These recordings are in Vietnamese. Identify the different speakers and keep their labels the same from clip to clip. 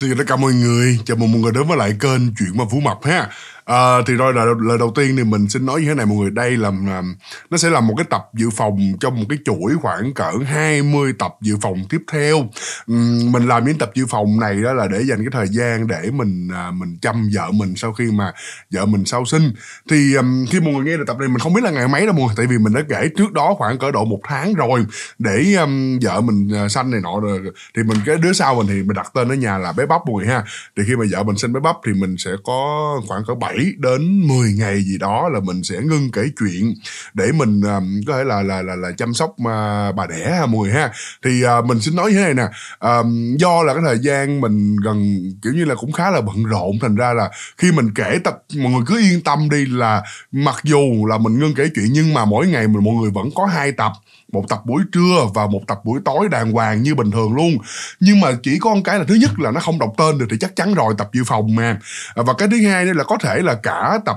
Speaker 1: Xin chào tất cả mọi người, chào mừng mọi người đến với lại kênh Chuyện mà Phú Mập ha à, Thì rồi là lời đầu tiên thì mình xin nói như thế này mọi người Đây là à, nó sẽ là một cái tập dự phòng trong một cái chuỗi khoảng cỡ 20 tập dự phòng tiếp theo Mình làm những tập dự phòng này đó là để dành cái thời gian để mình à, mình chăm vợ mình sau khi mà vợ mình sau sinh Thì khi mọi người nghe được tập này mình không biết là ngày mấy đâu mọi người Tại vì mình đã kể trước đó khoảng cỡ độ một tháng rồi Để vợ mình à, sanh này nọ rồi Thì mình cái đứa sau mình thì mình đặt tên ở nhà là bé bắp mọi người ha thì khi mà vợ mình sinh máy bắp thì mình sẽ có khoảng cỡ 7 đến 10 ngày gì đó là mình sẽ ngưng kể chuyện để mình um, có thể là là là, là chăm sóc mà bà đẻ ha mọi người ha thì uh, mình xin nói như thế này nè um, do là cái thời gian mình gần kiểu như là cũng khá là bận rộn thành ra là khi mình kể tập mọi người cứ yên tâm đi là mặc dù là mình ngưng kể chuyện nhưng mà mỗi ngày mình mọi người vẫn có hai tập một tập buổi trưa và một tập buổi tối đàng hoàng như bình thường luôn nhưng mà chỉ có một cái là thứ nhất là nó không đọc tên được thì chắc chắn rồi tập dự phòng mà à, và cái thứ hai nữa là có thể là cả tập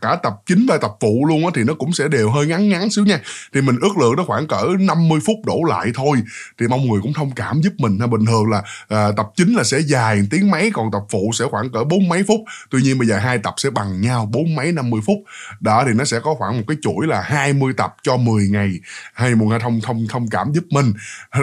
Speaker 1: cả tập chính và tập phụ luôn á thì nó cũng sẽ đều hơi ngắn ngắn xíu nha thì mình ước lượng nó khoảng cỡ 50 phút đổ lại thôi thì mong người cũng thông cảm giúp mình ha bình thường là à, tập chính là sẽ dài tiếng mấy còn tập phụ sẽ khoảng cỡ bốn mấy phút tuy nhiên bây giờ hai tập sẽ bằng nhau bốn mấy 50 phút đó thì nó sẽ có khoảng một cái chuỗi là 20 tập cho 10 ngày hay một người thông thông thông cảm giúp mình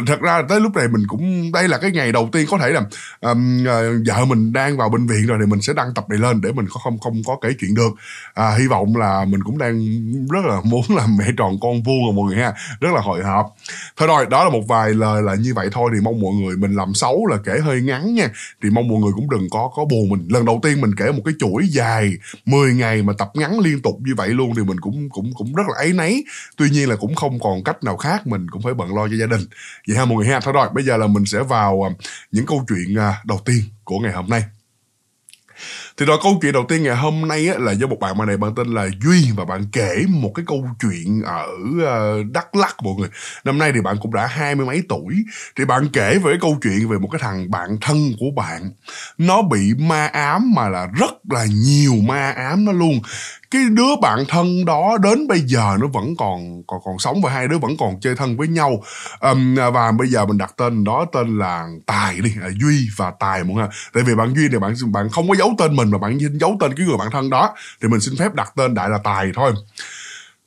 Speaker 1: thật ra tới lúc này mình cũng đây là cái ngày đầu tiên có thể là um, vợ mình đang vào bệnh viện rồi thì mình sẽ đăng tập này lên để mình không không có kể chuyện được à, hy vọng là mình cũng đang rất là muốn làm mẹ tròn con vuông rồi mọi người ha rất là hồi hộp thôi rồi đó là một vài lời là như vậy thôi thì mong mọi người mình làm xấu là kể hơi ngắn nha thì mong mọi người cũng đừng có có buồn mình lần đầu tiên mình kể một cái chuỗi dài 10 ngày mà tập ngắn liên tục như vậy luôn thì mình cũng cũng cũng rất là ấy nấy tuy nhiên là cũng không còn cách nào khác mình cũng phải bận lo cho gia đình vậy ha mọi người ha thôi rồi bây giờ là mình sẽ vào à, những câu chuyện à, đầu tiên của ngày hôm nay thì đó câu chuyện đầu tiên ngày hôm nay á, là do một bạn mà này bạn tên là duy và bạn kể một cái câu chuyện ở à, đắk lắc mọi người năm nay thì bạn cũng đã hai mươi mấy tuổi thì bạn kể về cái câu chuyện về một cái thằng bạn thân của bạn nó bị ma ám mà là rất là nhiều ma ám nó luôn cái đứa bạn thân đó đến bây giờ nó vẫn còn còn còn sống và hai đứa vẫn còn chơi thân với nhau um, và bây giờ mình đặt tên đó tên là tài đi à, duy và tài muốn ha tại vì bạn duy này bạn bạn không có giấu tên mình mà bạn giấu tên cái người bạn thân đó thì mình xin phép đặt tên đại là tài thôi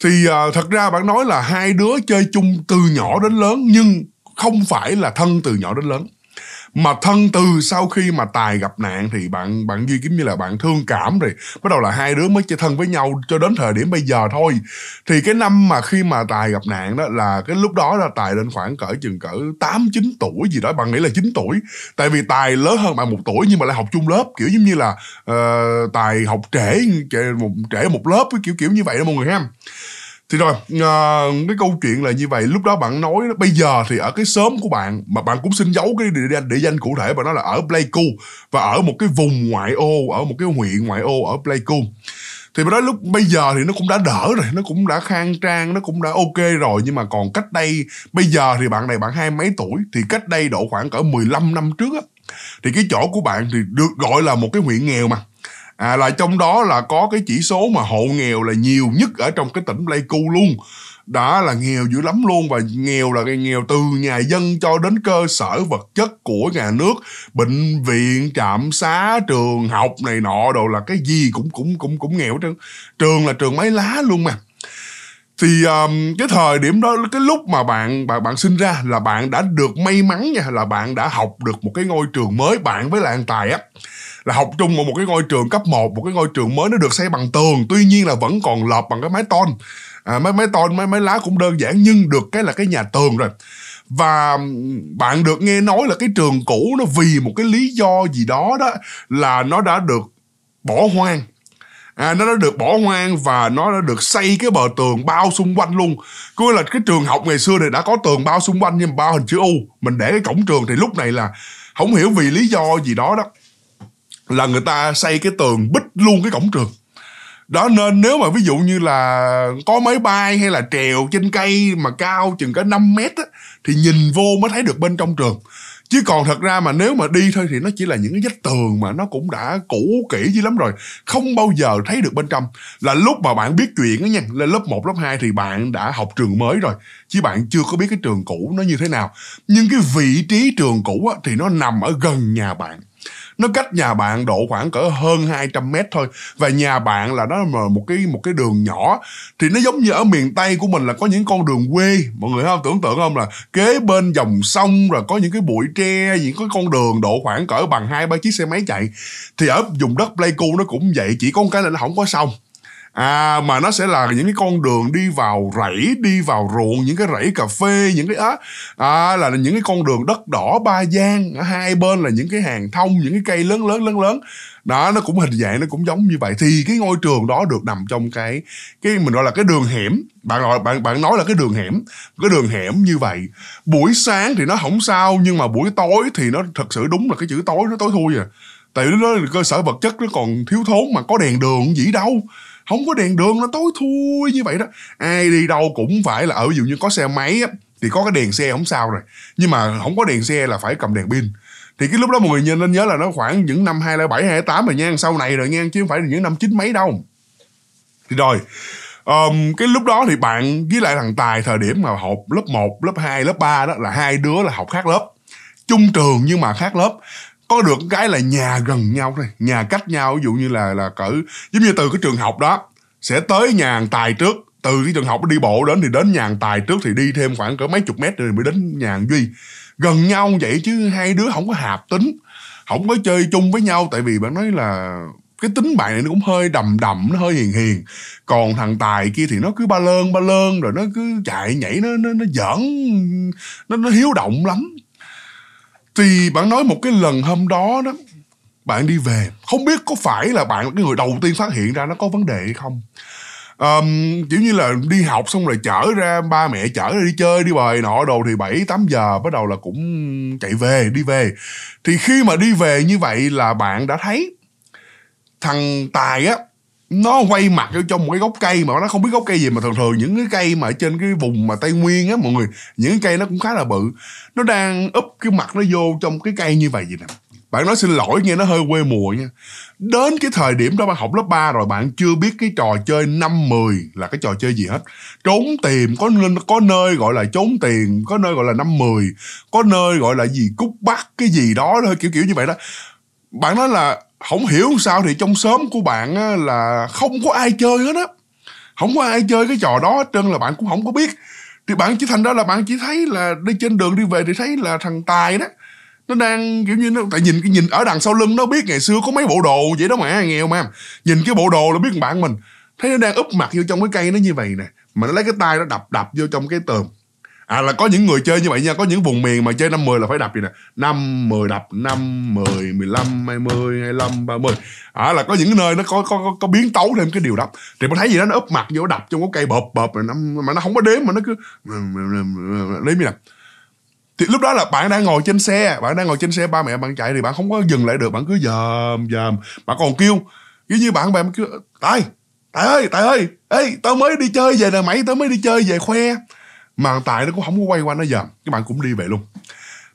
Speaker 1: thì uh, thật ra bạn nói là hai đứa chơi chung từ nhỏ đến lớn nhưng không phải là thân từ nhỏ đến lớn mà thân từ sau khi mà tài gặp nạn thì bạn bạn duy kiếm như là bạn thương cảm rồi bắt đầu là hai đứa mới chơi thân với nhau cho đến thời điểm bây giờ thôi thì cái năm mà khi mà tài gặp nạn đó là cái lúc đó là tài lên khoảng cỡ chừng cỡ tám chín tuổi gì đó bạn nghĩ là 9 tuổi tại vì tài lớn hơn bạn một tuổi nhưng mà lại học chung lớp kiểu giống như là uh, tài học trễ trễ một, trễ một lớp kiểu kiểu như vậy đó mọi người ha thì rồi uh, cái câu chuyện là như vậy lúc đó bạn nói bây giờ thì ở cái xóm của bạn mà bạn cũng xin giấu cái địa danh, địa danh cụ thể và nó là ở Pleiku và ở một cái vùng ngoại ô ở một cái huyện ngoại ô ở Pleiku thì đó lúc bây giờ thì nó cũng đã đỡ rồi nó cũng đã khang trang nó cũng đã ok rồi nhưng mà còn cách đây bây giờ thì bạn này bạn hai mấy tuổi thì cách đây độ khoảng cỡ 15 năm trước á thì cái chỗ của bạn thì được gọi là một cái huyện nghèo mà à, là trong đó là có cái chỉ số mà hộ nghèo là nhiều nhất ở trong cái tỉnh Pleiku luôn đã là nghèo dữ lắm luôn và nghèo là cái nghèo từ nhà dân cho đến cơ sở vật chất của nhà nước bệnh viện trạm xá trường học này nọ đồ là cái gì cũng cũng cũng cũng nghèo trơn trường là trường mấy lá luôn mà thì um, cái thời điểm đó cái lúc mà bạn bạn bạn sinh ra là bạn đã được may mắn nha là bạn đã học được một cái ngôi trường mới bạn với làng tài á là học chung ở một cái ngôi trường cấp 1 một cái ngôi trường mới nó được xây bằng tường tuy nhiên là vẫn còn lợp bằng cái mái tôn à, mái mái tôn mái mái lá cũng đơn giản nhưng được cái là cái nhà tường rồi và bạn được nghe nói là cái trường cũ nó vì một cái lý do gì đó đó là nó đã được bỏ hoang à, nó đã được bỏ hoang và nó đã được xây cái bờ tường bao xung quanh luôn cứ là cái trường học ngày xưa này đã có tường bao xung quanh nhưng bao hình chữ u mình để cái cổng trường thì lúc này là không hiểu vì lý do gì đó đó là người ta xây cái tường bích luôn cái cổng trường đó nên nếu mà ví dụ như là có máy bay hay là trèo trên cây mà cao chừng cả 5 mét á, thì nhìn vô mới thấy được bên trong trường chứ còn thật ra mà nếu mà đi thôi thì nó chỉ là những cái vách tường mà nó cũng đã cũ kỹ dữ lắm rồi không bao giờ thấy được bên trong là lúc mà bạn biết chuyện á nha lên lớp 1, lớp 2 thì bạn đã học trường mới rồi chứ bạn chưa có biết cái trường cũ nó như thế nào nhưng cái vị trí trường cũ á, thì nó nằm ở gần nhà bạn nó cách nhà bạn độ khoảng cỡ hơn 200 mét thôi và nhà bạn là đó là một cái một cái đường nhỏ thì nó giống như ở miền tây của mình là có những con đường quê mọi người không tưởng tượng không là kế bên dòng sông rồi có những cái bụi tre những cái con đường độ khoảng cỡ bằng hai ba chiếc xe máy chạy thì ở vùng đất pleiku nó cũng vậy chỉ có một cái là nó không có sông à mà nó sẽ là những cái con đường đi vào rẫy đi vào ruộng những cái rẫy cà phê những cái á à, là những cái con đường đất đỏ ba gian ở hai bên là những cái hàng thông những cái cây lớn lớn lớn lớn đó nó cũng hình dạng nó cũng giống như vậy thì cái ngôi trường đó được nằm trong cái cái mình gọi là cái đường hẻm bạn gọi bạn bạn nói là cái đường hẻm cái đường hẻm như vậy buổi sáng thì nó không sao nhưng mà buổi tối thì nó thật sự đúng là cái chữ tối nó tối thui à tại lúc đó cơ sở vật chất nó còn thiếu thốn mà có đèn đường gì đâu không có đèn đường nó tối thui như vậy đó ai đi đâu cũng phải là ở ví dụ như có xe máy á, thì có cái đèn xe không sao rồi nhưng mà không có đèn xe là phải cầm đèn pin thì cái lúc đó mọi người nhìn nên nhớ là nó khoảng những năm 2007, 2008 rồi nha sau này rồi nha chứ không phải là những năm chín mấy đâu thì rồi um, cái lúc đó thì bạn với lại thằng Tài thời điểm mà học lớp 1, lớp 2, lớp 3 đó là hai đứa là học khác lớp chung trường nhưng mà khác lớp có được cái là nhà gần nhau thôi nhà cách nhau ví dụ như là là cỡ giống như từ cái trường học đó sẽ tới nhà tài trước từ cái trường học đi bộ đến thì đến nhà tài trước thì đi thêm khoảng cỡ mấy chục mét rồi mới đến nhà duy gần nhau vậy chứ hai đứa không có hạp tính không có chơi chung với nhau tại vì bạn nói là cái tính bạn này nó cũng hơi đầm đầm nó hơi hiền hiền còn thằng tài kia thì nó cứ ba lơn ba lơn rồi nó cứ chạy nhảy nó nó nó giỡn nó nó hiếu động lắm thì bạn nói một cái lần hôm đó đó bạn đi về không biết có phải là bạn là cái người đầu tiên phát hiện ra nó có vấn đề hay không um, kiểu như là đi học xong rồi chở ra ba mẹ chở ra đi chơi đi bời nọ đồ thì 7 8 giờ bắt đầu là cũng chạy về đi về thì khi mà đi về như vậy là bạn đã thấy thằng tài á nó quay mặt vô trong một cái gốc cây mà nó không biết gốc cây gì mà thường thường những cái cây mà ở trên cái vùng mà tây nguyên á mọi người những cái cây nó cũng khá là bự nó đang úp cái mặt nó vô trong cái cây như vậy vậy nè bạn nói xin lỗi nghe nó hơi quê mùa nha đến cái thời điểm đó bạn học lớp 3 rồi bạn chưa biết cái trò chơi năm mười là cái trò chơi gì hết trốn tìm có nên có nơi gọi là trốn tiền có nơi gọi là năm mười có nơi gọi là gì cút bắt cái gì đó thôi kiểu kiểu như vậy đó bạn nói là không hiểu sao thì trong xóm của bạn á, là không có ai chơi hết á không có ai chơi cái trò đó hết trơn là bạn cũng không có biết thì bạn chỉ thành ra là bạn chỉ thấy là đi trên đường đi về thì thấy là thằng tài đó nó đang kiểu như nó tại nhìn cái nhìn ở đằng sau lưng nó biết ngày xưa có mấy bộ đồ vậy đó mà nghèo mà nhìn cái bộ đồ là biết bạn mình thấy nó đang úp mặt vô trong cái cây nó như vậy nè mà nó lấy cái tay nó đập đập vô trong cái tường à là có những người chơi như vậy nha có những vùng miền mà chơi năm mười là phải đập gì nè năm mười đập năm mười mười lăm hai mươi hai lăm ba mươi à là có những nơi nó có có có, có biến tấu thêm cái điều đập thì mình thấy gì đó nó úp mặt vô đập trong cái cây bợp bợp mà nó, mà nó không có đếm mà nó cứ đếm như nè thì lúc đó là bạn đang ngồi trên xe bạn đang ngồi trên xe ba mẹ bạn chạy thì bạn không có dừng lại được bạn cứ dòm dòm bạn còn kêu cứ như bạn bè cứ tài tài ơi tài ơi ê tao mới đi chơi về nè mày tao mới đi chơi về khoe mà hiện tại nó cũng không có quay qua nó giờ các bạn cũng đi về luôn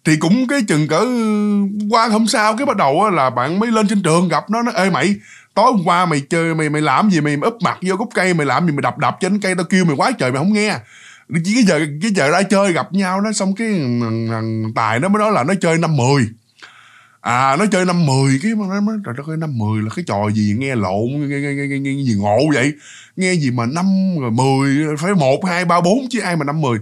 Speaker 1: thì cũng cái chừng cỡ uh, qua hôm sau cái bắt đầu là bạn mới lên trên trường gặp nó nó ê mày tối hôm qua mày chơi mày mày làm gì mày, mày úp mặt vô gốc cây mày làm gì mày đập đập trên cây tao kêu mày quá trời mày không nghe chỉ cái giờ cái giờ ra chơi gặp nhau nó xong cái thằng tài nó mới nói là nó chơi năm mười à nó chơi năm mười cái mà nó nói trời đất ơi năm mười là cái trò gì nghe lộn nghe, nghe, nghe, nghe, nghe gì ngộ vậy nghe gì mà năm rồi mười phải một hai ba bốn chứ ai mà năm mười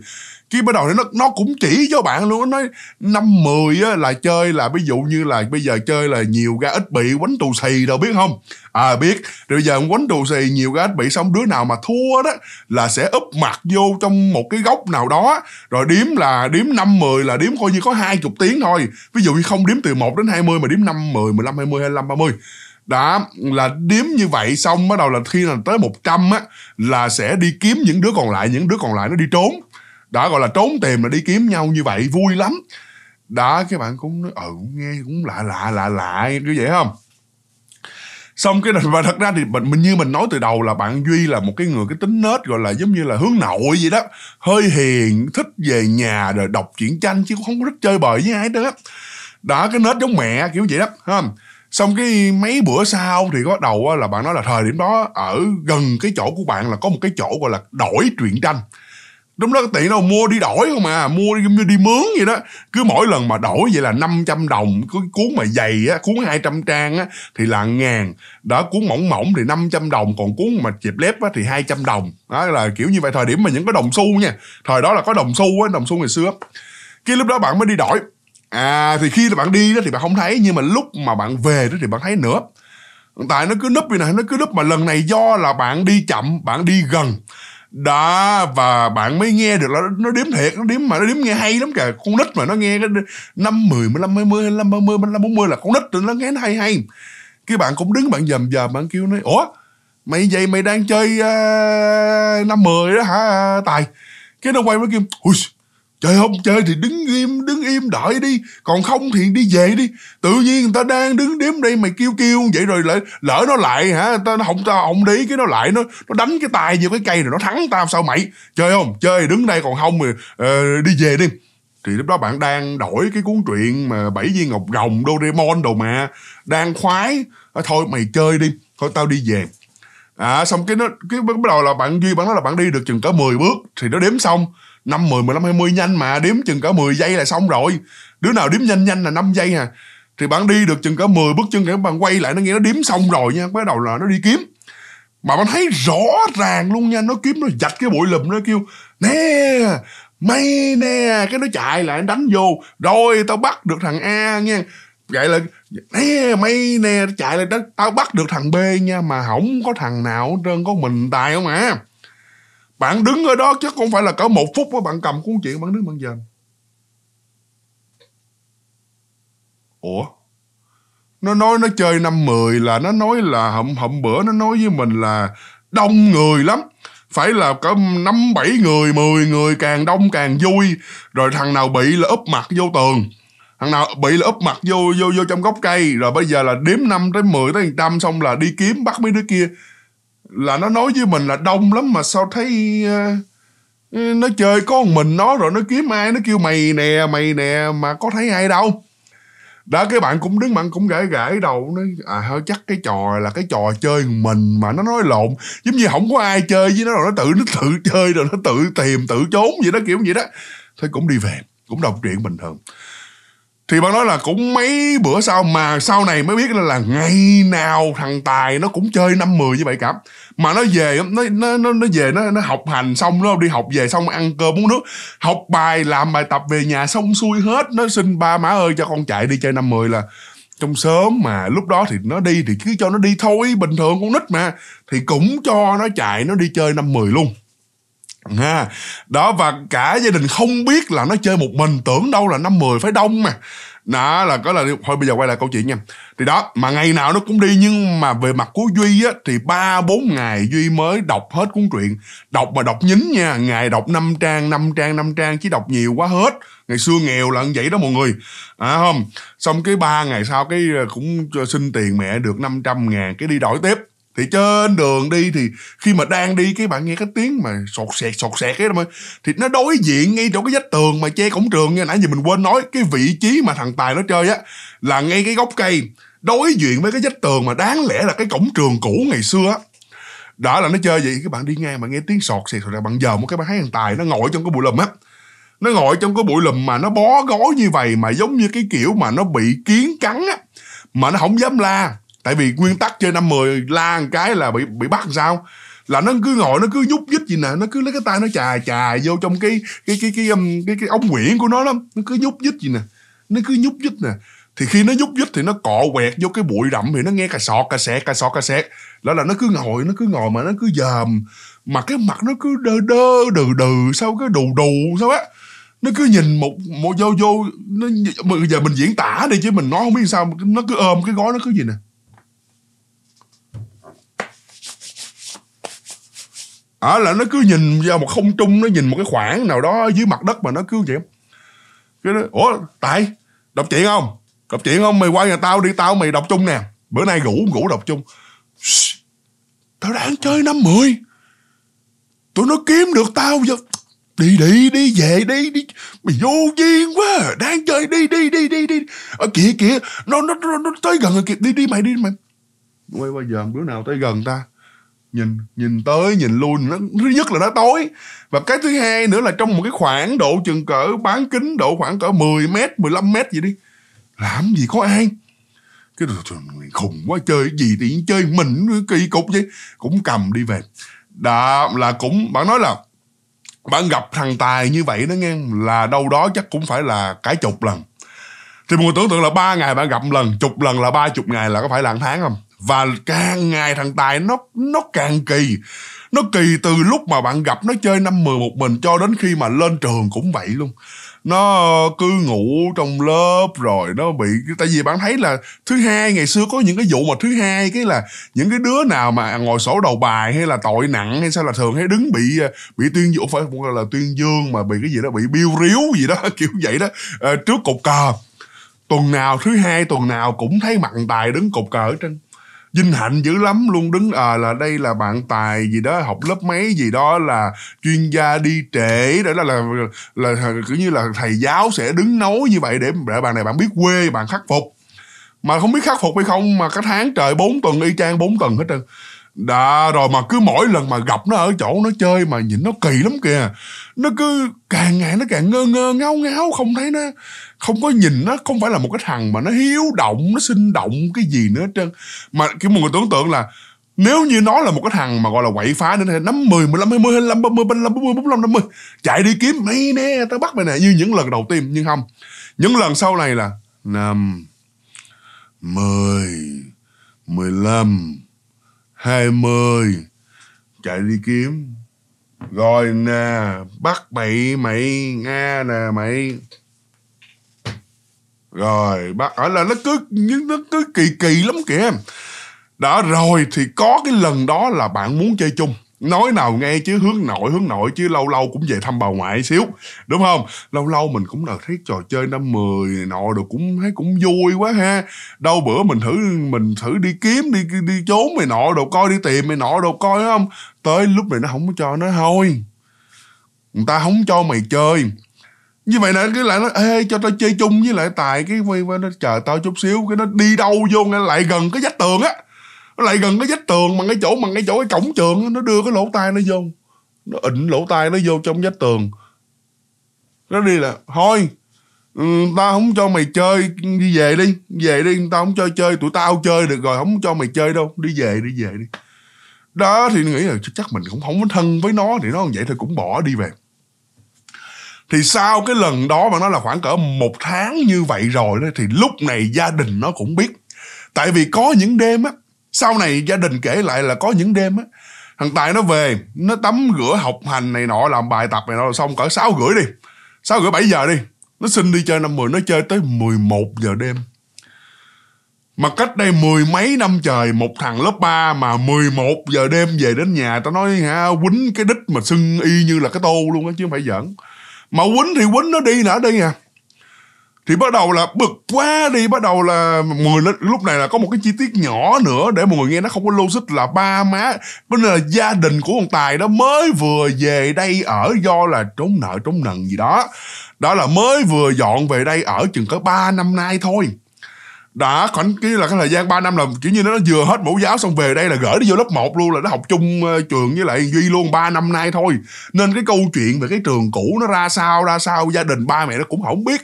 Speaker 1: khi bắt đầu thì nó nó cũng chỉ cho bạn luôn nó nói năm mười á là chơi là ví dụ như là bây giờ chơi là nhiều ga ít bị quánh tù xì đâu biết không à biết rồi giờ quánh tù xì nhiều ga ít bị xong đứa nào mà thua đó là sẽ úp mặt vô trong một cái góc nào đó rồi điếm là điếm năm mười là điếm coi như có hai chục tiếng thôi ví dụ như không điếm từ một đến hai mươi mà điếm năm mười mười lăm hai mươi hai lăm ba mươi đó là điếm như vậy xong bắt đầu là khi là tới 100 á là sẽ đi kiếm những đứa còn lại những đứa còn lại nó đi trốn đã gọi là trốn tìm là đi kiếm nhau như vậy vui lắm đó cái bạn cũng nói ừ nghe cũng lạ lạ lạ lạ như vậy không xong cái và thật ra thì mình, như mình nói từ đầu là bạn duy là một cái người cái tính nết gọi là giống như là hướng nội vậy đó hơi hiền thích về nhà rồi đọc truyện tranh chứ không có rất chơi bời với ai đó đó cái nết giống mẹ kiểu vậy đó không xong cái mấy bữa sau thì bắt đầu là bạn nói là thời điểm đó ở gần cái chỗ của bạn là có một cái chỗ gọi là đổi truyện tranh Lúc đó cái tiệm đâu mua đi đổi không mà Mua đi, đi mướn vậy đó Cứ mỗi lần mà đổi vậy là 500 đồng cái cuốn mà dày á, cuốn 200 trang á Thì là ngàn Đó cuốn mỏng mỏng thì 500 đồng Còn cuốn mà chẹp lép á thì 200 đồng Đó là kiểu như vậy Thời điểm mà những cái đồng xu nha Thời đó là có đồng xu á, đồng xu ngày xưa Cái lúc đó bạn mới đi đổi À thì khi là bạn đi đó thì bạn không thấy Nhưng mà lúc mà bạn về đó thì bạn thấy nữa Tại nó cứ núp như này Nó cứ núp mà lần này do là bạn đi chậm Bạn đi gần đó và bạn mới nghe được nó nó đếm thiệt nó đếm mà nó đếm nghe hay lắm kìa con nít mà nó nghe cái năm mười mười lăm hai mươi hai lăm ba mươi lăm bốn mươi là con nít thì nó nghe nó hay hay cái bạn cũng đứng bạn dầm dầm bạn kêu nói ủa mày vậy mày đang chơi à, năm uh, mười đó hả tài cái nó quay nó kêu Ui, Chơi không chơi thì đứng im, đứng im đợi đi. Còn không thì đi về đi. Tự nhiên người ta đang đứng đếm đây mày kêu kêu vậy rồi lỡ, lỡ nó lại hả? Ta nó không ta không đi cái nó lại nó nó đánh cái tài vô cái cây rồi nó thắng tao sao mày? Chơi không? Chơi đứng đây còn không thì uh, đi về đi. Thì lúc đó bạn đang đổi cái cuốn truyện mà bảy viên ngọc rồng Doraemon đồ mà đang khoái. thôi mày chơi đi, thôi tao đi về à xong cái nó cái bắt đầu là bạn duy bạn nói là bạn đi được chừng cỡ 10 bước thì nó đếm xong 5, 10, 15, 20 nhanh mà Đếm chừng cả 10 giây là xong rồi Đứa nào đếm nhanh nhanh là 5 giây nè à. Thì bạn đi được chừng cả 10 bước chân cái bạn quay lại Nó nghe nó đếm xong rồi nha Bắt đầu là nó đi kiếm Mà bạn thấy rõ ràng luôn nha Nó kiếm nó dạch cái bụi lùm nó kêu Nè Mày nè Cái nó chạy lại đánh vô Rồi tao bắt được thằng A nha Vậy là nè mày nè chạy lại đó tao bắt được thằng B nha mà không có thằng nào hết trơn có mình tài không à bạn đứng ở đó chứ không phải là cỡ một phút đó, bạn cầm cuốn chuyện bạn đứng bạn dần. Ủa? Nó nói nó chơi năm mười là nó nói là hậm hậm bữa nó nói với mình là đông người lắm phải là có năm bảy người 10 người càng đông càng vui rồi thằng nào bị là úp mặt vô tường thằng nào bị là úp mặt vô vô vô trong gốc cây rồi bây giờ là đếm năm tới 10 tới trăm xong là đi kiếm bắt mấy đứa kia là nó nói với mình là đông lắm mà sao thấy ờ, nó chơi có một mình nó rồi nó kiếm ai nó kêu mày nè mày nè mà có thấy ai đâu đó cái bạn cũng đứng bạn cũng gãi gãi đầu nó à hơi chắc cái trò là cái trò chơi mình mà nó nói lộn giống như không có ai chơi với nó rồi nó tự nó tự chơi rồi nó tự tìm tự trốn vậy đó kiểu vậy đó thôi cũng đi về cũng đọc truyện bình thường thì bà nói là cũng mấy bữa sau mà sau này mới biết là ngày nào thằng tài nó cũng chơi năm mười như vậy cả mà nó về nó nó nó, nó về nó nó học hành xong nó đi học về xong ăn cơm uống nước học bài làm bài tập về nhà xong xuôi hết nó xin ba má ơi cho con chạy đi chơi năm mười là trong sớm mà lúc đó thì nó đi thì cứ cho nó đi thôi bình thường con nít mà thì cũng cho nó chạy nó đi chơi năm mười luôn ha đó và cả gia đình không biết là nó chơi một mình tưởng đâu là năm mười phải đông mà đó là có là thôi bây giờ quay lại câu chuyện nha thì đó mà ngày nào nó cũng đi nhưng mà về mặt của duy á thì ba bốn ngày duy mới đọc hết cuốn truyện đọc mà đọc nhính nha ngày đọc năm trang năm trang năm trang chứ đọc nhiều quá hết ngày xưa nghèo là như vậy đó mọi người à không xong cái ba ngày sau cái ờ, cũng xin tiền mẹ được 500 ngàn cái đi đổi tiếp thì trên đường đi thì khi mà đang đi cái bạn nghe cái tiếng mà sột sẹt sột sẹt ấy ơi thì nó đối diện ngay chỗ cái vách tường mà che cổng trường nha nãy giờ mình quên nói cái vị trí mà thằng tài nó chơi á là ngay cái gốc cây đối diện với cái vách tường mà đáng lẽ là cái cổng trường cũ ngày xưa á đó là nó chơi vậy các bạn đi ngang mà nghe tiếng sọt sẹt rồi bạn giờ một cái bạn thấy thằng tài nó ngồi trong cái bụi lùm á nó ngồi trong cái bụi lùm mà nó bó gói như vậy mà giống như cái kiểu mà nó bị kiến cắn á mà nó không dám la tại vì nguyên tắc chơi năm mười la một cái là bị bị bắt làm sao là nó cứ ngồi nó cứ nhúc nhích gì nè nó cứ lấy cái tay nó chà chà vô trong cái cái cái cái cái, cái, cái ống quyển của nó lắm nó cứ nhúc nhích gì nè nó cứ nhúc nhích nè thì khi nó nhúc nhích thì nó cọ quẹt vô cái bụi rậm thì nó nghe cà sọt cà sẹt cà sọt cà sẹt đó là nó cứ ngồi nó cứ ngồi mà nó cứ dòm mà cái mặt nó cứ đơ đơ đừ đừ sao cái đù đù sao á nó cứ nhìn một một vô vô nó bây giờ mình diễn tả đi chứ mình nói không biết sao nó cứ ôm cái gói nó cứ gì nè à, là nó cứ nhìn vào một không trung nó nhìn một cái khoảng nào đó dưới mặt đất mà nó cứ vậy cái đó ủa tại đọc chuyện không đọc chuyện không mày qua nhà tao đi tao mày đọc chung nè bữa nay ngủ ngủ đọc chung tao đang chơi năm mười tụi nó kiếm được tao giờ đi đi đi về đi đi mày vô duyên quá đang chơi đi đi đi đi đi ở kia kia nó nó nó, nó tới gần rồi kìa đi đi mày đi mày quay bao giờ bữa nào tới gần ta nhìn nhìn tới nhìn luôn nó thứ nhất là nó tối và cái thứ hai nữa là trong một cái khoảng độ chừng cỡ bán kính độ khoảng cỡ 10 mét 15 mét gì đi làm gì có ai cái đồ trời khùng quá chơi gì thì chơi mình kỳ cục vậy cũng cầm đi về đã là cũng bạn nói là bạn gặp thằng tài như vậy đó nghe là đâu đó chắc cũng phải là cả chục lần thì mọi người tưởng tượng là ba ngày bạn gặp lần chục lần là ba chục ngày là có phải là một tháng không và càng ngày thằng tài nó nó càng kỳ nó kỳ từ lúc mà bạn gặp nó chơi năm mười một mình cho đến khi mà lên trường cũng vậy luôn nó cứ ngủ trong lớp rồi nó bị tại vì bạn thấy là thứ hai ngày xưa có những cái vụ mà thứ hai cái là những cái đứa nào mà ngồi sổ đầu bài hay là tội nặng hay sao là thường hay đứng bị ờ, bị tuyên dụ phải gọi là tuyên dương mà bị cái gì đó bị biêu ríu gì đó kiểu vậy đó ờ, trước cục cờ tuần nào thứ hai tuần nào cũng thấy mặn tài đứng cục cờ ở trên vinh hạnh dữ lắm luôn đứng à là đây là bạn tài gì đó học lớp mấy gì đó là chuyên gia đi trễ đó là là là, là kiểu như là thầy giáo sẽ đứng nấu như vậy để, để bạn này bạn biết quê bạn khắc phục mà không biết khắc phục hay không mà cái tháng trời 4 tuần y chang 4 tuần hết trơn đã rồi mà cứ mỗi lần mà gặp nó ở chỗ nó chơi mà nhìn nó kỳ lắm kìa. Nó cứ càng ngày nó càng ngơ ngơ ngáo ngáo không thấy nó không có nhìn nó không phải là một cái thằng mà nó hiếu động nó sinh động cái gì nữa hết trơn mà kiểu một người tưởng tượng là nếu như nó là một cái thằng mà gọi là quậy phá nữa năm mười mười lăm hai mươi hai mươi lăm ba mươi ba mươi lăm bốn mươi bốn mươi lăm năm mươi chạy đi kiếm mày nè tao bắt mày nè như những lần đầu tiên nhưng không những lần sau này là năm mười mười lăm 20 chạy đi kiếm rồi nè bắt bậy mày nga nè mày rồi bắt ở à, là nó cứ những nó cứ kỳ kỳ lắm kìa đã rồi thì có cái lần đó là bạn muốn chơi chung nói nào nghe chứ hướng nội hướng nội chứ lâu lâu cũng về thăm bà ngoại xíu đúng không lâu lâu mình cũng là thấy trò chơi năm mười nọ được cũng thấy cũng vui quá ha đâu bữa mình thử mình thử đi kiếm đi đi trốn mày nọ đồ coi đi tìm mày nọ đồ coi không tới lúc này nó không có cho nó thôi người ta không cho mày chơi như vậy nè cái lại nó ê cho tao chơi chung với lại tài cái quay qua nó chờ tao chút xíu cái nó đi đâu vô ngay lại gần cái vách tường á lại gần cái vách tường bằng cái chỗ bằng cái chỗ cái cổng trường nó đưa cái lỗ tai nó vô nó ịnh lỗ tai nó vô trong vách tường nó đi là thôi ừ, ta không cho mày chơi đi về đi về đi tao không cho chơi tụi tao chơi được rồi không cho mày chơi đâu đi về đi về đi đó thì nghĩ là chắc mình cũng không có thân với nó thì nó vậy thì cũng bỏ đi về thì sau cái lần đó mà nó là khoảng cỡ một tháng như vậy rồi đó thì lúc này gia đình nó cũng biết tại vì có những đêm á sau này gia đình kể lại là có những đêm á thằng tài nó về nó tắm rửa học hành này nọ làm bài tập này nọ xong cỡ sáu rưỡi đi sáu rưỡi bảy giờ đi nó xin đi chơi năm mười nó chơi tới mười một giờ đêm mà cách đây mười mấy năm trời một thằng lớp 3 mà 11 giờ đêm về đến nhà tao nói ha quýnh cái đít mà sưng y như là cái tô luôn á chứ không phải giỡn mà quýnh thì quýnh nó đi nữa đi à thì bắt đầu là bực quá đi bắt đầu là người lúc này là có một cái chi tiết nhỏ nữa để mọi người nghe nó không có logic là ba má bên là gia đình của ông tài đó mới vừa về đây ở do là trốn nợ trốn nần gì đó đó là mới vừa dọn về đây ở chừng có 3 năm nay thôi đã khoảng kia là cái thời gian 3 năm là kiểu như nó vừa hết mẫu giáo xong về đây là gửi đi vô lớp 1 luôn là nó học chung ờ, trường với lại Duy luôn 3 năm nay thôi. Nên cái câu chuyện về cái trường cũ nó ra sao ra sao gia đình ba mẹ nó cũng không biết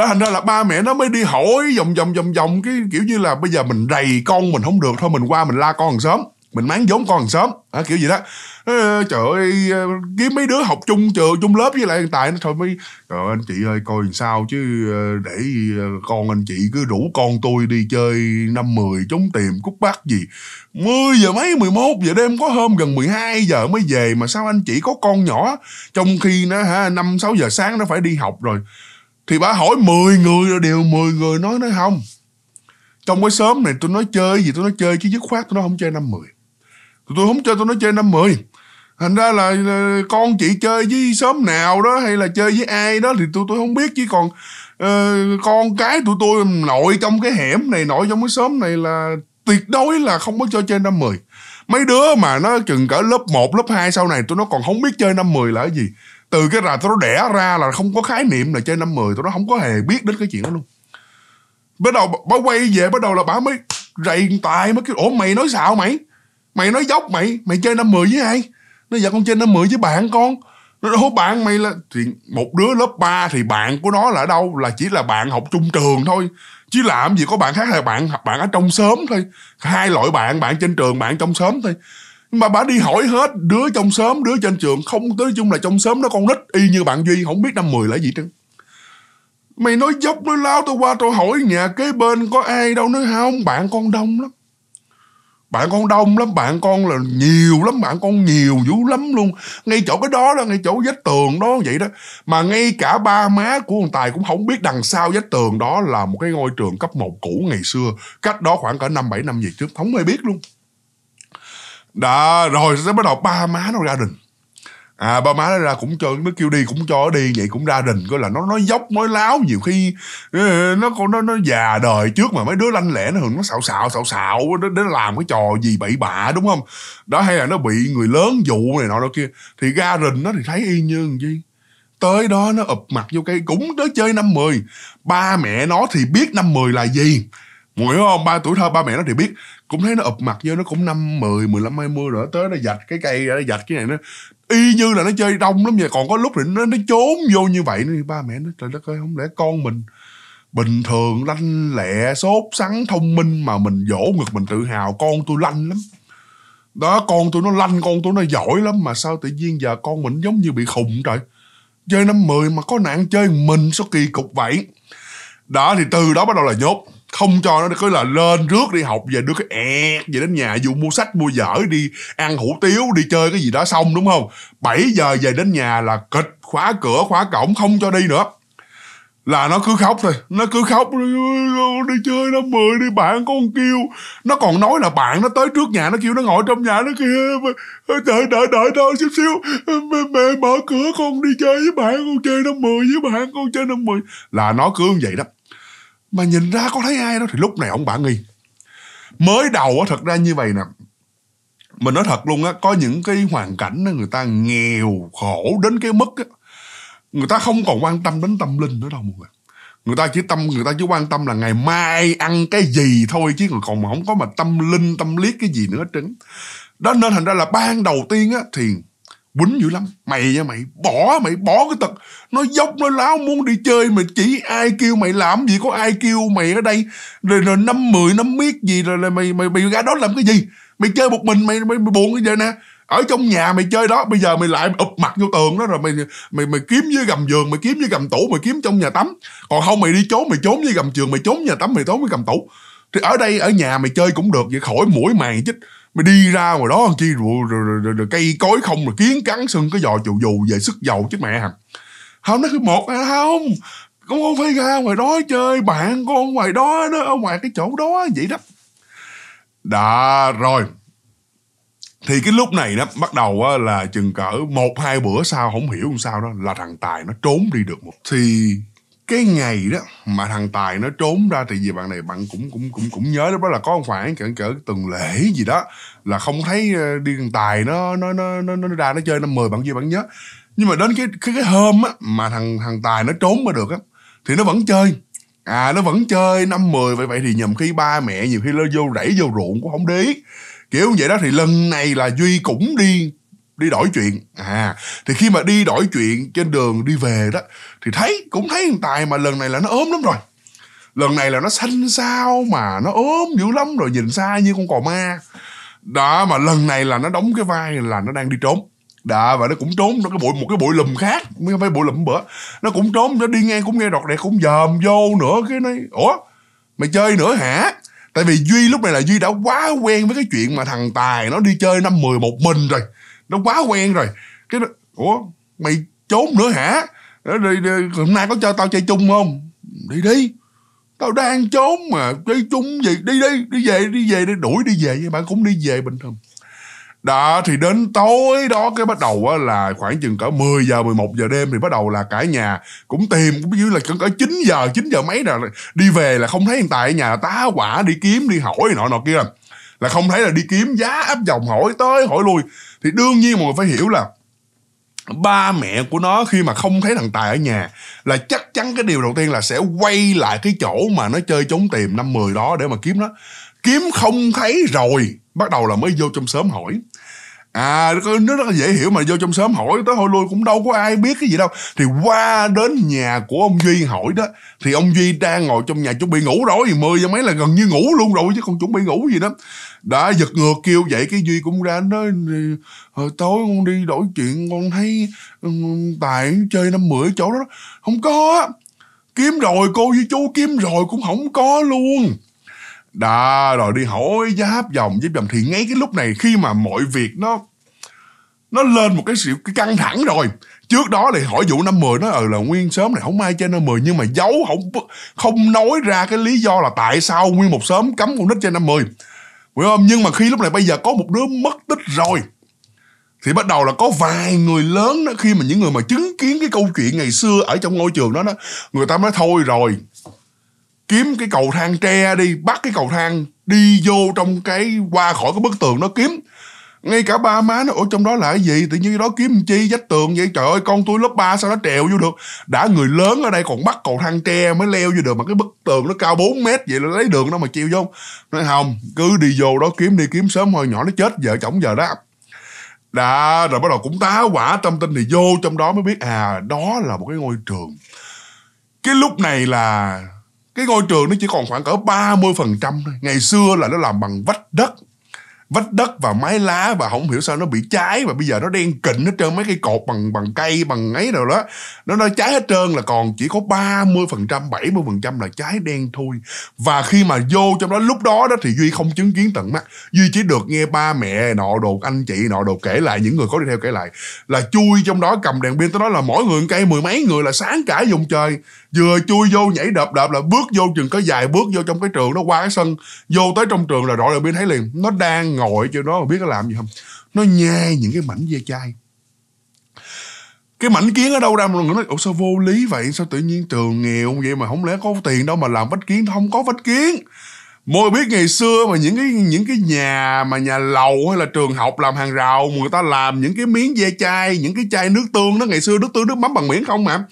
Speaker 1: đó thành ra là ba mẹ nó mới đi hỏi vòng vòng vòng vòng cái kiểu như là bây giờ mình rầy con mình không được thôi mình qua mình la con hàng xóm mình máng vốn con hàng xóm à, kiểu gì đó ờ, trời ơi ờ, kiếm mấy đứa học chung trường chung lớp với lại hiện tại nó thôi mới trời ơi, anh chị ơi coi sao chứ ờ, để con anh chị cứ rủ con tôi đi chơi năm mười chống tìm cút bắt gì mười giờ mấy mười một giờ đêm có hôm gần mười hai giờ mới về mà sao anh chị có con nhỏ trong khi nó ha năm sáu giờ sáng nó phải đi học rồi thì bà hỏi 10 người rồi đều 10 người nói nói không trong cái sớm này tôi nói chơi gì tôi nói chơi chứ dứt khoát tôi nói không chơi năm mười tôi không chơi tôi nói chơi năm mười thành ra là, con chị chơi với sớm nào đó hay là chơi với ai đó thì tôi tôi không biết chứ còn uh, con cái tụi tôi nội trong cái hẻm này nội trong cái sớm này là tuyệt đối là không có chơi chơi năm mười mấy đứa mà nó chừng cỡ lớp 1, lớp 2 sau này tôi nó còn không biết chơi năm mười là cái gì từ cái là tôi nó đẻ ra là không có khái niệm là chơi năm mười tôi nó không có hề biết đến cái chuyện đó luôn bắt đầu bà quay về bắt đầu là bà mới rầy tài mới kêu ủa mày nói xạo mày mày nói dốc mày mày chơi năm mười với ai nó giờ dạ, con chơi năm mười với bạn con nó nói bạn mày là thì một đứa lớp 3 thì bạn của nó là ở đâu là chỉ là bạn học chung trường thôi chứ làm gì có bạn khác là bạn bạn ở trong sớm thôi hai loại bạn bạn trên trường bạn trong sớm thôi mà bà đi hỏi hết đứa trong xóm đứa trên trường không tới chung là trong xóm nó con nít y như bạn duy không biết năm mười là gì trơn mày nói dốc nói lao tao qua tao hỏi nhà kế bên có ai đâu nói không bạn con đông lắm bạn con đông lắm bạn con là nhiều lắm bạn con nhiều dữ lắm luôn ngay chỗ cái đó đó ngay chỗ vách tường đó vậy đó mà ngay cả ba má của ông tài cũng không biết đằng sau vách tường đó là một cái ngôi trường cấp 1 cũ ngày xưa cách đó khoảng cả năm bảy năm gì trước không hề biết luôn đó rồi sẽ bắt đầu ba má nó ra đình à ba má nó ra cũng cho nó kêu đi cũng cho đi vậy cũng ra đình coi là nó nó dốc nói láo nhiều khi ờ, nó con nó nó già đời trước mà mấy đứa lanh lẻ nó thường nó xạo xạo xạo xạo nó, nó làm cái trò gì bậy bạ đúng không đó hay là nó bị người lớn dụ này nọ đó kia thì ra đình nó thì thấy y như gì tới đó nó ụp mặt vô cây cúng tới chơi năm mười ba mẹ nó thì biết năm mười là gì Mùi hiểu ờ, không? Ba tuổi thơ ba mẹ nó thì biết Cũng thấy nó ụp mặt vô nó cũng năm mười mười lăm hai mươi rồi Tới nó dạch cái cây ra nó dạch cái này nó Y như là nó chơi đông lắm vậy Còn có lúc thì nó, nó trốn vô như vậy nó, Ba mẹ nó trời đất ơi không lẽ con mình Bình thường lanh lẹ Sốt sắn thông minh Mà mình dỗ ngực mình tự hào Con tôi lanh lắm đó con tôi nó lanh con tôi nó giỏi lắm mà sao tự nhiên giờ con mình giống như bị khùng trời chơi năm mười mà có nạn chơi mình sao kỳ cục vậy đó thì từ đó bắt đầu là nhốt không cho nó cứ là lên rước đi học về đưa cái ẹt về đến nhà vụ mua sách mua vở đi ăn hủ tiếu đi chơi cái gì đó xong đúng không 7 giờ về đến nhà là kịch khóa cửa khóa cổng không cho đi nữa là nó cứ khóc thôi nó cứ khóc đi chơi nó mười đi bạn con kêu nó còn nói là bạn nó tới trước nhà nó kêu nó ngồi trong nhà nó kêu ờ, đợi đợi đợi thôi xíu xíu mẹ, mẹ mở cửa con đi chơi với bạn con chơi nó mười với bạn con chơi nó mười là nó cứ như vậy đó mà nhìn ra có thấy ai đó thì lúc này ông bả nghi mới đầu á thật ra như vậy nè mình nói thật luôn á có những cái hoàn cảnh đó, người ta nghèo khổ đến cái mức á người ta không còn quan tâm đến tâm linh nữa đâu mọi người người ta chỉ tâm người ta chỉ quan tâm là ngày mai ăn cái gì thôi chứ còn mà không có mà tâm linh tâm liếc cái gì nữa trứng đó nên thành ra là ban đầu tiên á thì quýnh dữ lắm mày nha mày bỏ mày bỏ cái tật nó dốc nó láo muốn đi chơi mà chỉ ai kêu mày làm gì có ai kêu mày ở đây rồi rồi năm mười năm miết gì rồi, rồi mày mày mày ra đó làm cái gì mày chơi một mình mày mày, mày buồn cái giờ nè ở trong nhà mày chơi đó bây giờ mày lại ụp mặt vô tường đó rồi mày mày mày kiếm dưới gầm giường mày kiếm dưới gầm tủ mày kiếm trong nhà tắm còn không mày đi trốn mày trốn dưới gầm giường mày trốn nhà tắm mày trốn với gầm tủ thì ở đây ở nhà mày chơi cũng được vậy khỏi mũi mày chứ mày đi ra ngoài đó chi rồi, cây cối không rồi kiến cắn sưng cái giò chù dù về sức dầu chứ mẹ hả không nó cứ một à, không con không phải ra ngoài đó chơi bạn con ngoài đó đó ở ngoài cái chỗ đó vậy đó đã rồi thì cái lúc này đó bắt đầu á, là chừng cỡ một hai bữa sau không hiểu làm sao đó là thằng tài nó trốn đi được một thì cái ngày đó mà thằng tài nó trốn ra thì vì bạn này bạn cũng cũng cũng cũng nhớ lúc đó là có khoảng cỡ cỡ tuần lễ gì đó là không thấy ờ, đi thằng tài nó nó nó nó, nó ra nó chơi năm mười bạn gì bạn nhớ nhưng mà đến cái cái cái hôm á mà thằng thằng tài nó trốn mà được á thì nó vẫn chơi à nó vẫn chơi năm mười vậy vậy thì nhầm khi ba mẹ nhiều khi nó vô rẫy vô ruộng cũng không đi kiểu vậy đó thì lần này là duy cũng đi đi đổi chuyện à thì khi mà đi đổi chuyện trên đường đi về đó thì thấy cũng thấy thằng tài mà lần này là nó ốm lắm rồi lần này là nó xanh sao mà nó ốm dữ lắm rồi nhìn xa như con cò ma đó mà lần này là nó đóng cái vai là nó đang đi trốn đã và nó cũng trốn nó cái bụi một cái bụi lùm khác mới phải bụi lùm bữa nó cũng trốn nó đi ngang cũng nghe đọt đẹp cũng dòm vô nữa cái này ủa mày chơi nữa hả tại vì duy lúc này là duy đã quá quen với cái chuyện mà thằng tài nó đi chơi năm mười một mình rồi nó quá quen rồi cái ủa mày trốn nữa hả rồi, rồi, hôm nay có cho tao chơi chung không đi đi tao đang trốn mà chơi chung gì đi đi đi về đi về đi đuổi đi về với bạn cũng đi về bình thường đó thì đến tối đó cái bắt đầu á, là khoảng chừng cỡ 10 giờ 11 giờ đêm thì bắt đầu là cả nhà cũng tìm cũng như là cỡ 9 giờ 9 giờ mấy là đi về là không thấy hiện tại nhà tá quả đi kiếm đi hỏi nọ nọ kia là không thấy là đi kiếm giá áp dòng hỏi tới hỏi lui thì đương nhiên mọi người phải hiểu là ba mẹ của nó khi mà không thấy thằng tài ở nhà là chắc chắn cái điều đầu tiên là sẽ quay lại cái chỗ mà nó chơi trốn tìm năm mười đó để mà kiếm nó kiếm không thấy rồi bắt đầu là mới vô trong sớm hỏi à nó rất là dễ hiểu mà vô trong sớm hỏi tới hồi lui cũng đâu có ai biết cái gì đâu thì qua đến nhà của ông duy hỏi đó thì ông duy đang ngồi trong nhà chuẩn bị ngủ rồi thì mười giờ mấy là gần như ngủ luôn rồi chứ không chuẩn bị ngủ gì đó đã giật ngược kêu vậy cái duy cũng ra nói hồi ờ, tối con đi đổi chuyện con thấy ừ, tài chơi năm mười chỗ đó không có kiếm rồi cô với chú kiếm rồi cũng không có luôn đó rồi đi hỏi giáp vòng giáp vòng thì ngay cái lúc này khi mà mọi việc nó nó lên một cái sự cái căng thẳng rồi trước đó thì hỏi vụ năm mười nó ờ ừ, là nguyên sớm này không ai chơi năm mười nhưng mà giấu không không nói ra cái lý do là tại sao nguyên một sớm cấm con nít chơi năm mười hiểu không nhưng mà khi lúc này bây giờ có một đứa mất tích rồi thì bắt đầu là có vài người lớn đó khi mà những người mà chứng kiến cái câu chuyện ngày xưa ở trong ngôi trường đó đó người ta nói thôi rồi kiếm cái cầu thang tre đi bắt cái cầu thang đi vô trong cái qua khỏi cái bức tường nó kiếm ngay cả ba má nó ở trong đó là cái gì tự nhiên đó kiếm chi vách tường vậy trời ơi con tôi lớp 3 sao nó trèo vô được đã người lớn ở đây còn bắt cầu thang tre mới leo vô được mà cái bức tường nó cao 4 mét vậy là lấy đường nó mà chịu vô nói không cứ đi vô đó kiếm đi kiếm sớm hồi nhỏ nó chết vợ chồng giờ đó đã rồi bắt đầu cũng tá quả tâm tinh thì vô trong đó mới biết à đó là một cái ngôi trường cái lúc này là cái ngôi trường nó chỉ còn khoảng cỡ 30% thôi ngày xưa là nó làm bằng vách đất vách đất và mái lá và không hiểu sao nó bị cháy và bây giờ nó đen kịnh hết trơn mấy cây cột bằng bằng cây bằng ấy rồi đó nó nó cháy hết trơn là còn chỉ có 30 phần trăm 70 phần trăm là cháy đen thôi và khi mà vô trong đó lúc đó đó thì Duy không chứng kiến tận mắt Duy chỉ được nghe ba mẹ nọ đồ anh chị nọ đồ kể lại những người có đi theo kể lại là chui trong đó cầm đèn pin tới đó là mỗi người cây mười mấy người là sáng cả vùng trời vừa chui vô nhảy đập đập là bước vô chừng có dài bước vô trong cái trường nó qua cái sân vô tới trong trường là đội đèn pin thấy liền nó đang ngồi cho nó biết nó làm gì không nó nhai những cái mảnh dê chai cái mảnh kiến ở đâu ra mà người nói sao vô lý vậy sao tự nhiên trường nghèo vậy mà không lẽ có tiền đâu mà làm vách kiến không có vách kiến Môi biết ngày xưa mà những cái những cái nhà mà nhà lầu hay là trường học làm hàng rào người ta làm những cái miếng dê chai, những cái chai nước tương đó ngày xưa nước tương nước mắm bằng miếng không mà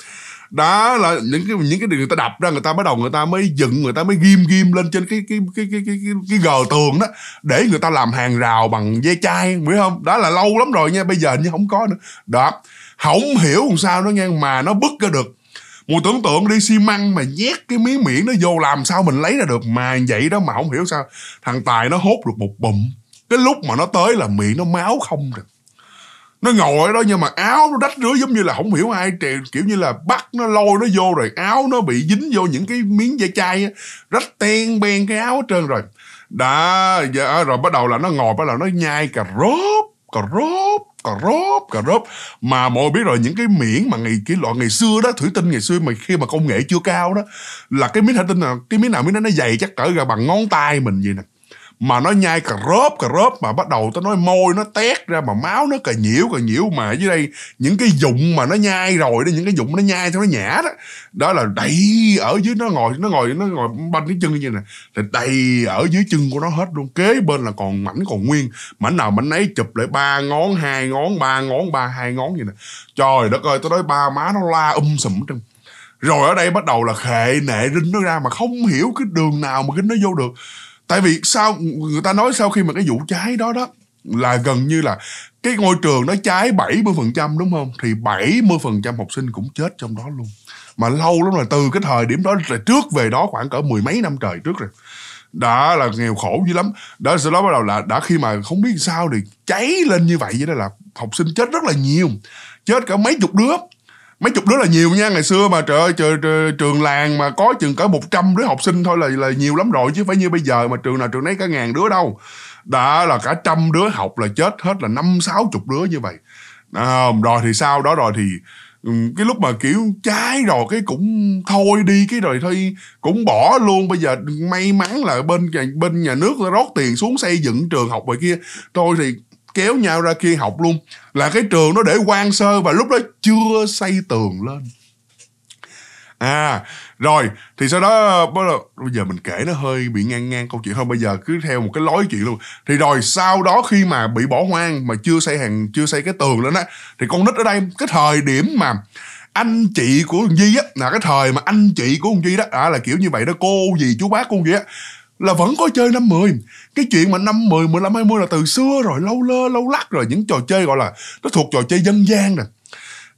Speaker 1: đó là những cái những cái điều người ta đập ra người ta bắt đầu người ta mới dựng người ta mới ghim ghim lên trên cái cái cái cái cái cái, cái gờ tường đó để người ta làm hàng rào bằng dây chai biết không đó là lâu lắm rồi nha bây giờ như không có nữa đó không hiểu làm sao nó nghe mà nó bứt ra được mùi tưởng tượng đi xi măng mà nhét cái miếng miệng nó vô làm sao mình lấy ra được mà vậy đó mà không hiểu sao thằng tài nó hốt được một bụm cái lúc mà nó tới là miệng nó máu không rồi nó ngồi ở đó nhưng mà áo nó rách rưới giống như là không hiểu ai kiểu như là bắt nó lôi nó vô rồi áo nó bị dính vô những cái miếng dây chai á rách ten ben cái áo hết trơn rồi đã dạ, rồi bắt đầu là nó ngồi bắt đầu nó nhai cà rốt cà rốt cà rốt cà rốt mà mọi người biết rồi những cái miếng mà ngày cái loại ngày xưa đó thủy tinh ngày xưa mà khi mà công nghệ chưa cao đó là cái miếng thủy tinh nào cái miếng nào miếng đó nó dày chắc cỡ ra bằng ngón tay mình vậy nè mà nó nhai cà rốp cà rốp mà bắt đầu tao nói môi nó tét ra mà máu nó cà nhiễu cà nhiễu mà dưới đây những cái dụng mà nó nhai rồi đó những cái dụng nó nhai cho nó nhả đó đó là đầy ở dưới nó ngồi nó ngồi nó ngồi banh cái chân như này là đầy ở dưới chân của nó hết luôn kế bên là còn mảnh còn nguyên mảnh nào mảnh ấy chụp lại ba ngón hai ngón ba ngón ba hai ngón như này trời đất ơi tao nói ba má nó la um sùm trên rồi ở đây bắt đầu là khệ nệ rinh nó ra mà không hiểu cái đường nào mà cái nó vô được tại vì sao người ta nói sau khi mà cái vụ cháy đó đó là gần như là cái ngôi trường nó cháy 70% đúng không? Thì 70% học sinh cũng chết trong đó luôn. Mà lâu lắm rồi từ cái thời điểm đó là trước về đó khoảng cỡ mười mấy năm trời trước rồi. Đã là nghèo khổ dữ lắm. Đó sau đó bắt đầu là đã khi mà không biết sao thì cháy lên như vậy vậy đó là học sinh chết rất là nhiều. Chết cả mấy chục đứa mấy chục đứa là nhiều nha ngày xưa mà trời ơi trời, trời, trường làng mà có chừng cỡ 100 đứa học sinh thôi là là nhiều lắm rồi chứ phải như bây giờ mà trường nào trường nấy cả ngàn đứa đâu đã là cả trăm đứa học là chết hết là năm sáu chục đứa như vậy à, rồi thì sau đó rồi thì ừ, cái lúc mà kiểu trái rồi cái cũng thôi đi cái rồi thôi cũng bỏ luôn bây giờ may mắn là bên bên nhà nước rót tiền xuống xây dựng trường học rồi kia thôi thì kéo nhau ra kia học luôn là cái trường nó để quan sơ và lúc đó chưa xây tường lên à rồi thì sau đó bây giờ mình kể nó hơi bị ngang ngang câu chuyện thôi bây giờ cứ theo một cái lối chuyện luôn thì rồi sau đó khi mà bị bỏ hoang mà chưa xây hàng chưa xây cái tường lên á thì con nít ở đây cái thời điểm mà anh chị của thằng Duy á là cái thời mà anh chị của thằng Duy đó à, là kiểu như vậy đó cô gì chú bác của thằng Duy á là vẫn có chơi năm mười cái chuyện mà năm mười mười lăm hai mươi là từ xưa rồi lâu lơ lâu lắc rồi những trò chơi gọi là nó thuộc trò chơi dân gian nè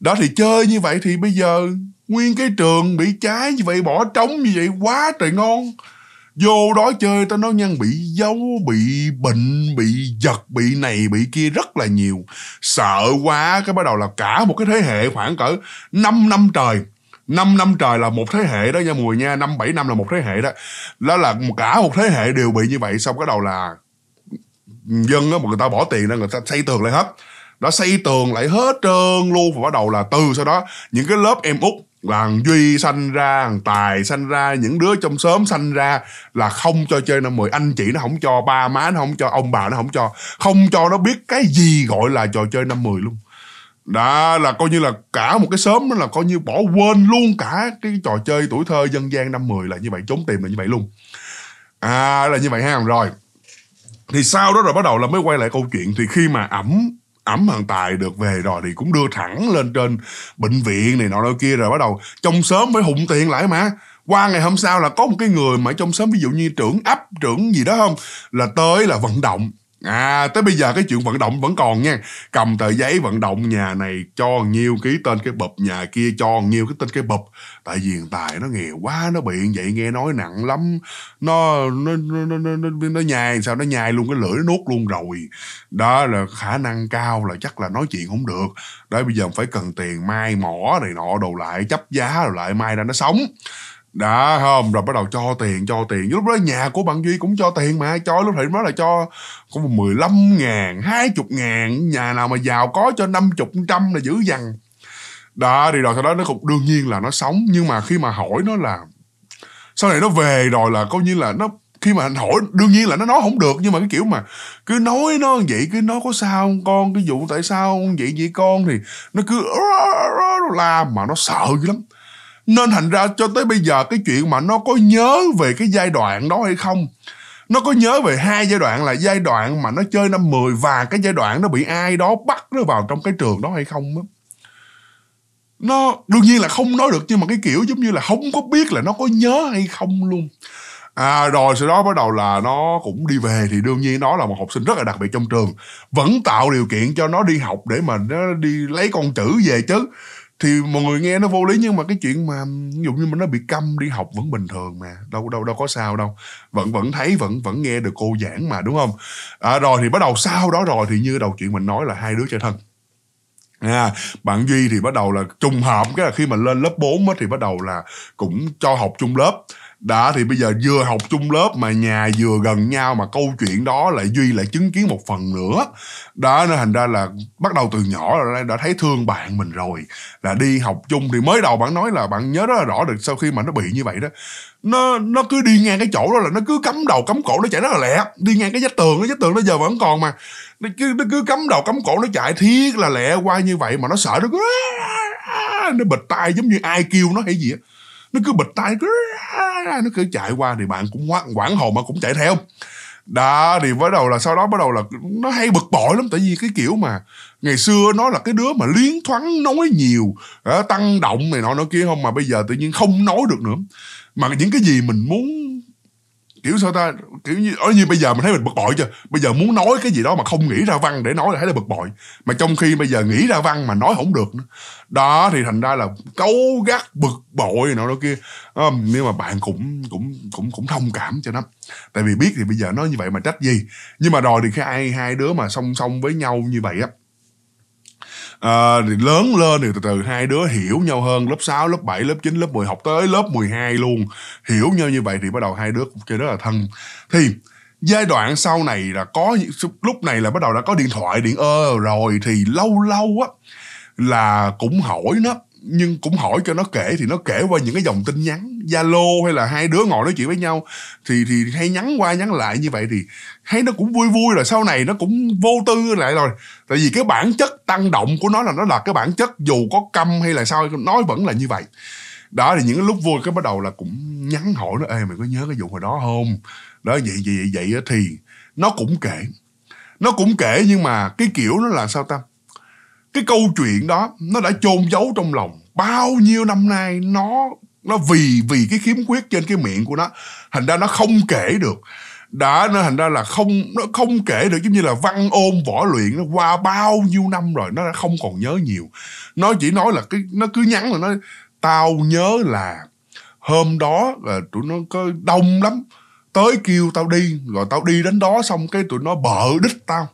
Speaker 1: đó thì chơi như vậy thì bây giờ nguyên cái trường bị cháy như vậy bỏ trống như vậy quá trời ngon vô đó chơi tao nói nhân bị dấu bị bệnh bị giật bị này bị kia rất là nhiều sợ quá cái bắt đầu là cả một cái thế hệ khoảng cỡ 5 năm trời 5 năm trời là một thế hệ đó nha mùi nha năm bảy năm là một thế hệ đó đó là cả một thế hệ đều bị như vậy xong cái đầu là dân á mà người ta bỏ tiền ra người ta xây tường lại hết đã xây tường lại hết trơn luôn và bắt đầu là từ sau đó những cái lớp em út là duy sanh ra thằng tài sanh ra những đứa trong xóm sanh ra là không cho chơi năm mười anh chị nó không cho ba má nó không cho ông bà nó không cho không cho nó biết cái gì gọi là trò chơi năm mười luôn đó là coi như là cả một cái sớm đó là coi như bỏ quên luôn cả cái trò chơi tuổi thơ dân gian năm 10 là như vậy trốn tìm là như vậy luôn à là như vậy ha rồi thì sau đó rồi bắt đầu là mới quay lại câu chuyện thì khi mà ẩm ẩm hàng tài được về rồi thì cũng đưa thẳng lên trên bệnh viện này nọ đâu kia rồi bắt đầu trong sớm phải hụng tiền lại mà qua ngày hôm sau là có một cái người mà trong sớm ví dụ như trưởng ấp trưởng gì đó không là tới là vận động À tới bây giờ cái chuyện vận động vẫn còn nha Cầm tờ giấy vận động nhà này cho nhiêu ký tên cái bụp Nhà kia cho nhiêu cái tên cái bụp Tại vì tài nó nghèo quá Nó bị vậy nghe nói nặng lắm Nó nó, nó, nó, nó, nó nhai sao nó nhai luôn cái lưỡi nó nuốt luôn rồi Đó là khả năng cao là chắc là nói chuyện không được Đó bây giờ phải cần tiền mai mỏ này nọ đồ lại chấp giá rồi lại mai ra nó sống đã không rồi bắt đầu cho tiền cho tiền lúc đó nhà của bạn duy cũng cho tiền mà cho lúc thì nói là cho cũng mười lăm ngàn hai chục ngàn nhà nào mà giàu có cho năm chục trăm là dữ dằn đó thì rồi sau đó nó cũng đương nhiên là nó sống nhưng mà khi mà hỏi nó là sau này nó về rồi là coi như là nó khi mà anh hỏi đương nhiên là nó nói không được nhưng mà cái kiểu mà cứ nói nó vậy cứ nói có sao không con cái vụ tại sao không vậy vậy con thì nó cứ la mà nó sợ dữ lắm nên thành ra cho tới bây giờ cái chuyện mà nó có nhớ về cái giai đoạn đó hay không nó có nhớ về hai giai đoạn là giai đoạn mà nó chơi năm 10 và cái giai đoạn nó bị ai đó bắt nó vào trong cái trường đó hay không Nó đương nhiên là không nói được nhưng mà cái kiểu giống như là không có biết là nó có nhớ hay không luôn. À, rồi sau đó bắt đầu là nó cũng đi về thì đương nhiên nó là một học sinh rất là đặc biệt trong trường vẫn tạo điều kiện cho nó đi học để mà nó đi lấy con chữ về chứ thì mọi người nghe nó vô lý nhưng mà cái chuyện mà ví dụ như mà nó bị câm đi học vẫn bình thường mà đâu đâu đâu có sao đâu vẫn vẫn thấy vẫn vẫn nghe được cô giảng mà đúng không à, rồi thì bắt đầu sau đó rồi thì như đầu chuyện mình nói là hai đứa chơi thân À, bạn Duy thì bắt đầu là trùng hợp cái là khi mà lên lớp 4 á, thì bắt đầu là cũng cho học chung lớp đã thì bây giờ vừa học chung lớp mà nhà vừa gần nhau mà câu chuyện đó lại duy lại chứng kiến một phần nữa đó nên thành ra là bắt đầu từ nhỏ là đã thấy thương bạn mình rồi là đi học chung thì mới đầu bạn nói là bạn nhớ rất là rõ được sau khi mà nó bị như vậy đó nó nó cứ đi ngang cái chỗ đó là nó cứ cắm đầu cắm cổ nó chạy rất là lẹ đi ngang cái vách tường cái vách tường nó giờ vẫn còn mà nó cứ nó cứ cắm đầu cắm cổ nó chạy thiết là lẹ qua như vậy mà nó sợ nó cứ nó bịt tai giống như ai kêu nó hay gì á nó cứ bịch tay nó cứ chạy qua thì bạn cũng hoảng, hoảng hồn mà cũng chạy theo đó thì bắt đầu là sau đó bắt đầu là nó hay bực bội lắm tại vì cái kiểu mà ngày xưa nó là cái đứa mà liến thoáng nói nhiều tăng động này nọ nó kia không mà bây giờ tự nhiên không nói được nữa mà những cái gì mình muốn kiểu sao ta kiểu như ở ờ, như bây giờ mình thấy mình bực bội chưa bây giờ muốn nói cái gì đó mà không nghĩ ra văn để nói là thấy là bực bội mà trong khi bây giờ nghĩ ra văn mà nói không được nữa đó thì thành ra là cấu gắt bực bội nọ đó kia um, nhưng mà bạn cũng cũng cũng cũng thông cảm cho nó tại vì biết thì bây giờ nó như vậy mà trách gì nhưng mà rồi thì khi ai hai đứa mà song song với nhau như vậy á à, thì lớn lên thì từ từ hai đứa hiểu nhau hơn lớp 6, lớp 7, lớp 9, lớp 10 học tới lớp 12 luôn hiểu nhau như vậy thì bắt đầu hai đứa chơi rất là thân thì giai đoạn sau này là có lúc này là bắt đầu đã có điện thoại điện ơ rồi thì lâu lâu á là cũng hỏi nó nhưng cũng hỏi cho nó kể thì nó kể qua những cái dòng tin nhắn zalo hay là hai đứa ngồi nói chuyện với nhau thì thì hay nhắn qua nhắn lại như vậy thì thấy nó cũng vui vui rồi sau này nó cũng vô tư lại rồi tại vì cái bản chất tăng động của nó là nó là cái bản chất dù có câm hay là sao nói vẫn là như vậy đó thì những cái lúc vui cái bắt đầu là cũng nhắn hỏi nó ê mày có nhớ cái vụ hồi đó không đó vậy vậy vậy, vậy thì nó cũng kể nó cũng kể nhưng mà cái kiểu nó là sao ta cái câu chuyện đó nó đã chôn giấu trong lòng bao nhiêu năm nay nó nó vì vì cái khiếm khuyết trên cái miệng của nó thành ra nó không kể được đã nó thành ra là không nó không kể được giống như là văn ôn võ luyện nó qua bao nhiêu năm rồi nó không còn nhớ nhiều nó chỉ nói là cái nó cứ nhắn là nó tao nhớ là hôm đó là ờ, tụi nó có đông lắm tới kêu tao đi rồi tao đi đến đó xong cái tụi nó bợ đích tao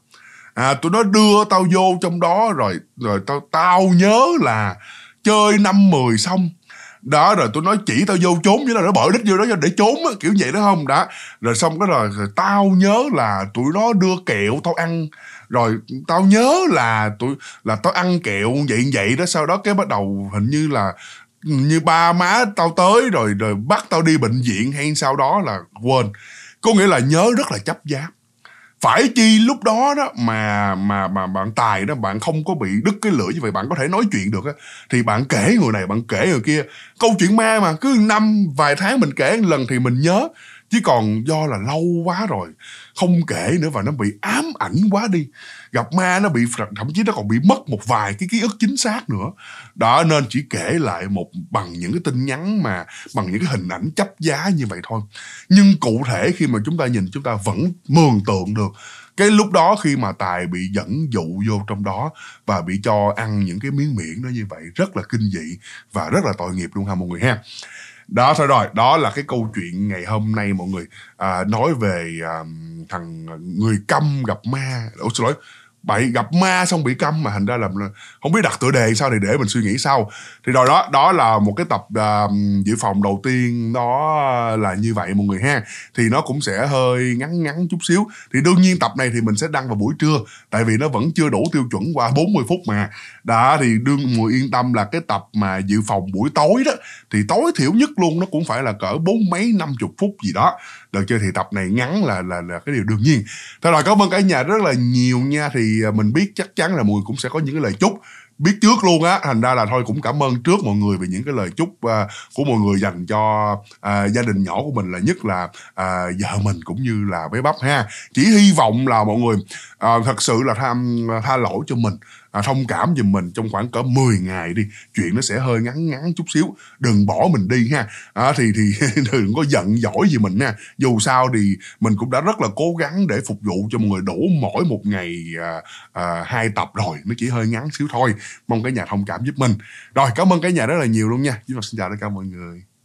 Speaker 1: à tụi nó đưa tao vô trong đó rồi rồi tao tao nhớ là chơi năm mười xong đó rồi tôi nói chỉ tao vô trốn với là nó bởi đít vô đó để trốn á kiểu vậy đó không đã rồi xong cái rồi, tao nhớ là tụi nó đưa kẹo tao ăn rồi tao nhớ là tụi là tao ăn kẹo vậy vậy đó sau đó cái bắt đầu hình như là như ba má tao tới rồi rồi bắt tao đi bệnh viện hay sau đó là quên có nghĩa là nhớ rất là chấp giáp phải chi lúc đó đó mà mà mà bạn tài đó bạn không có bị đứt cái lưỡi như vậy bạn có thể nói chuyện được á thì bạn kể người này bạn kể người kia câu chuyện ma mà cứ năm vài tháng mình kể một lần thì mình nhớ chứ còn do là lâu quá rồi không kể nữa và nó bị ám ảnh quá đi gặp ma nó bị thậm chí nó còn bị mất một vài cái ký ức chính xác nữa đó nên chỉ kể lại một bằng những cái tin nhắn mà bằng những cái hình ảnh chấp giá như vậy thôi nhưng cụ thể khi mà chúng ta nhìn chúng ta vẫn mường tượng được cái lúc đó khi mà tài bị dẫn dụ vô trong đó và bị cho ăn những cái miếng miệng đó như vậy rất là kinh dị và rất là tội nghiệp luôn ha mọi người ha đó thôi rồi đó là cái câu chuyện ngày hôm nay mọi người à, nói về à, thằng người câm gặp ma Ủa, xin lỗi bậy gặp ma xong bị câm mà thành ra là không biết đặt tựa đề sao thì để mình suy nghĩ sau thì rồi đó đó là một cái tập uh, dự phòng đầu tiên đó là như vậy mọi người ha thì nó cũng sẽ hơi ngắn ngắn chút xíu thì đương nhiên tập này thì mình sẽ đăng vào buổi trưa tại vì nó vẫn chưa đủ tiêu chuẩn qua 40 phút mà đó thì đương mùa yên tâm là cái tập mà dự phòng buổi tối đó thì tối thiểu nhất luôn nó cũng phải là cỡ bốn mấy năm chục phút gì đó đợt chơi thì tập này ngắn là là là cái điều đương nhiên thôi rồi cảm ơn cả nhà rất là nhiều nha thì à, mình biết chắc chắn là mùi cũng sẽ có những cái lời chúc biết trước luôn á thành ra là thôi cũng cảm ơn trước mọi người về những cái lời chúc uh, của mọi người dành cho uh, gia đình nhỏ của mình là nhất là uh, vợ mình cũng như là bé bắp ha chỉ hy vọng là mọi người uh, thật sự là tham tha lỗi cho mình À, thông cảm giùm mình trong khoảng cỡ 10 ngày đi chuyện nó sẽ hơi ngắn ngắn chút xíu đừng bỏ mình đi ha à, thì thì đừng có giận dỗi gì mình nha dù sao thì mình cũng đã rất là cố gắng để phục vụ cho mọi người đủ mỗi một ngày à, à, hai tập rồi nó chỉ hơi ngắn xíu thôi mong cái nhà thông cảm giúp mình rồi cảm ơn cái nhà rất là nhiều luôn nha chúng ta xin chào tất cả mọi người